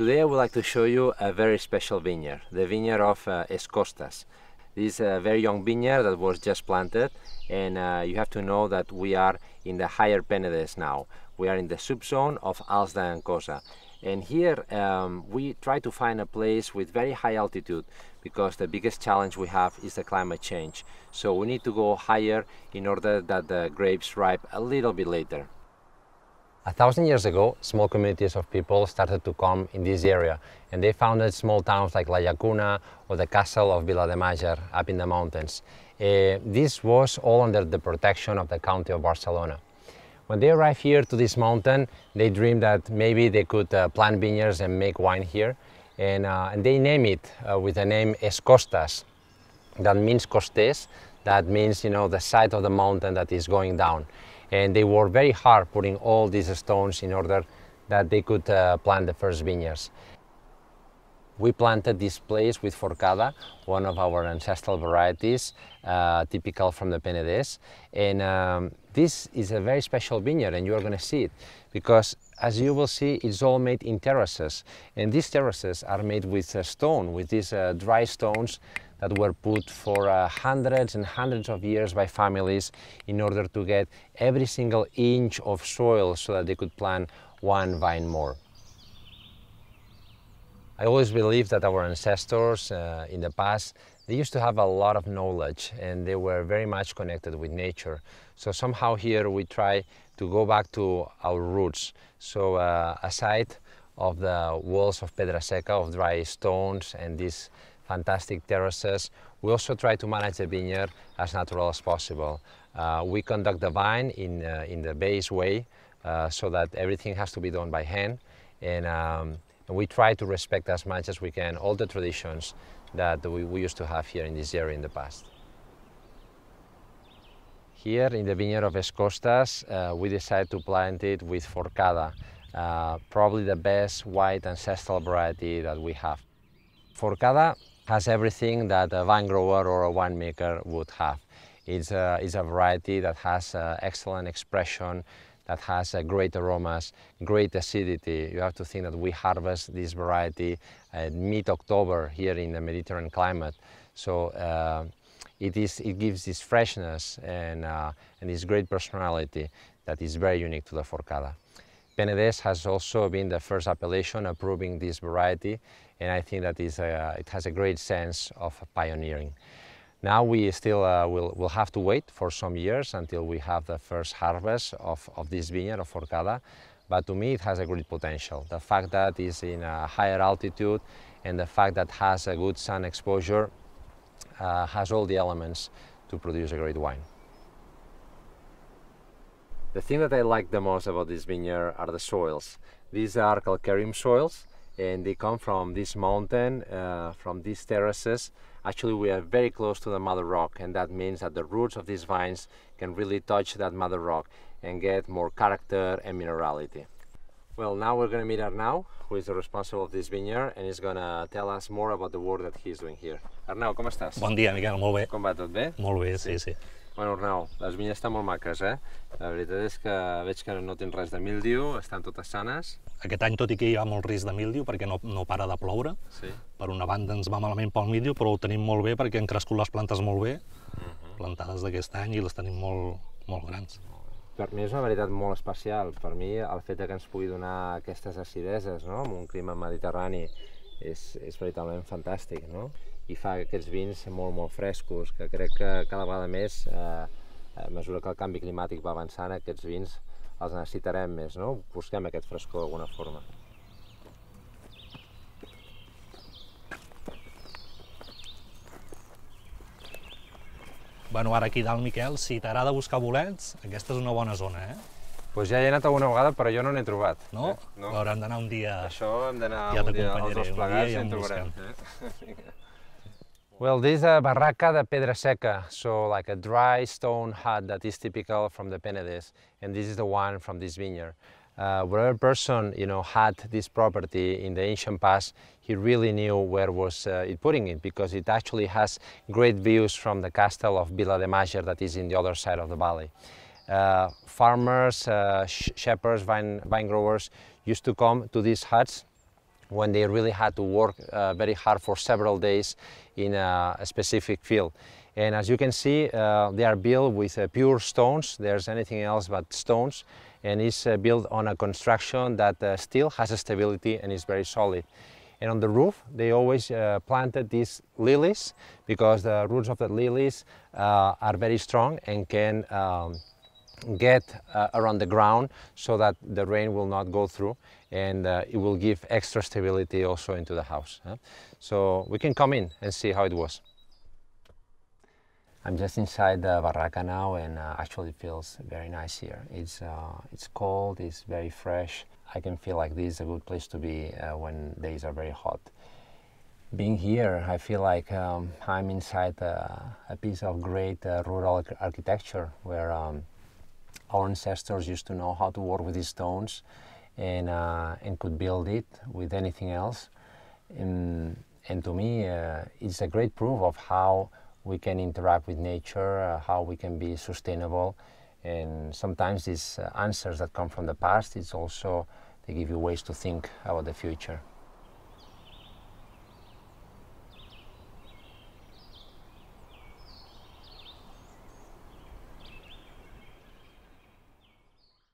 Today I would like to show you a very special vineyard, the vineyard of uh, Escostas. This is a very young vineyard that was just planted and uh, you have to know that we are in the higher Penedes now. We are in the subzone of Alsda and Cosa. And here um, we try to find a place with very high altitude because the biggest challenge we have is the climate change. So we need to go higher in order that the grapes ripe a little bit later. A thousand years ago, small communities of people started to come in this area and they founded small towns like La Llacuna or the castle of Villa de Majer up in the mountains. Uh, this was all under the protection of the county of Barcelona. When they arrived here to this mountain, they dreamed that maybe they could uh, plant vineyards and make wine here. And, uh, and they name it uh, with the name Escostas. That means costes, that means, you know, the side of the mountain that is going down and they worked very hard putting all these stones in order that they could uh, plant the first vineyards. We planted this place with Forcada, one of our ancestral varieties, uh, typical from the Penedès. And um, this is a very special vineyard, and you are going to see it, because as you will see, it's all made in terraces. And these terraces are made with uh, stone, with these uh, dry stones that were put for uh, hundreds and hundreds of years by families in order to get every single inch of soil so that they could plant one vine more. I always believe that our ancestors uh, in the past, they used to have a lot of knowledge and they were very much connected with nature. So somehow here we try to go back to our roots. So uh, aside of the walls of Pedra Seca, of dry stones and these fantastic terraces. We also try to manage the vineyard as natural as possible. Uh, we conduct the vine in, uh, in the base way uh, so that everything has to be done by hand. And, um, and, we try to respect as much as we can all the traditions that we, we used to have here in this area in the past. Here in the vineyard of Escostas, uh, we decided to plant it with Forcada, uh, probably the best white ancestral variety that we have. Forcada has everything that a vine grower or a winemaker would have. It's a, it's a variety that has uh, excellent expression, that has a uh, great aromas, great acidity. You have to think that we harvest this variety at uh, mid-October here in the Mediterranean climate. So uh, it, is, it gives this freshness and, and this great personality that is very unique to the Forcada. Penedès has also been the first appellation approving this variety, and I think that is a, uh, it has a great sense of pioneering. Now we still uh, will, will have to wait for some years until we have the first harvest of, of this vineyard of Forcada, but to me it has a great potential. The fact that it's in a higher altitude and the fact that has a good sun exposure uh, has all the elements to produce a great wine. The thing that I like the most about this vineyard are the soils. These are calcareum soils and they come from this mountain, uh, from these terraces. Actually, we are very close to the mother rock and that means that the roots of these vines can really touch that mother rock and get more character and minerality. Well, now we're going to meet Arnau, who is the responsible of this vineyard, and he's going to tell us more about the work that he's doing here. Arnau, com estàs? Bon dia, Miguel. molt bé. Com va, tot bé? Molt bé, sí, sí. sí. Bueno, Arnau, les vinyes estan molt maques, eh? La veritat és que veig que no tens res de mildiu, estan totes sanes. Aquest any, tot i que hi ha molt risc de mildiu, perquè no, no para de ploure, sí. per una banda ens va malament pel mildiu, però ho tenim molt bé perquè han crescut les plantes molt bé, uh mhm. -huh. plantades d'aquest any, i les tenim molt, molt grans. Per mi és una veritat molt especial. Per mi, el fet que ens pugui donar aquestes acideses, no?, amb un clima mediterrani, és, és veritablement fantàstic, no? I fa aquests vins molt, molt frescos, que crec que cada vegada més, eh, a mesura que el canvi climàtic va avançant, aquests vins els necessitarem més, no? Busquem aquest frescor d'alguna forma. Bueno, ara aquí dalt, Miquel, si t'agrada buscar bolets, aquesta és una bona zona, eh? Pues ja hi he anat alguna vegada, però jo no n'he trobat. No? Eh? no? d'anar un dia... Això hem d'anar ja un dia els dos plegats i en trobarem. Eh? well, this is a barraca de pedra seca, so like a dry stone hut that is typical from the Penedès, and this is the one from this vineyard. Uh, whatever person you know had this property in the ancient past, he really knew where was uh, it putting it because it actually has great views from the castle of Villa de Majer that is in the other side of the valley. Uh, farmers, uh, sh shepherds, vine, vine growers used to come to these huts when they really had to work uh, very hard for several days in a, a, specific field. And as you can see, uh, they are built with uh, pure stones. There's anything else but stones. And it's uh, built on a construction that still has a stability and is very solid. And on the roof, they always planted these lilies because the roots of the lilies are very strong and can um, get uh, around the ground so that the rain will not go through and uh, it will give extra stability also into the house. Huh? So we can come in and see how it was. I'm just inside the barraca now and uh, actually feels very nice here. It's, uh, it's cold, it's very fresh. I can feel like this is a good place to be uh, when days are very hot. Being here, I feel like um, I'm inside a, uh, a piece of great rural architecture where um, our ancestors used to know how to work with these stones and, uh, and could build it with anything else. And, and to me, uh, it's a great proof of how we can interact with nature, uh, how we can be sustainable. And sometimes these uh, answers that come from the past, it's also, they give you ways to think about the future.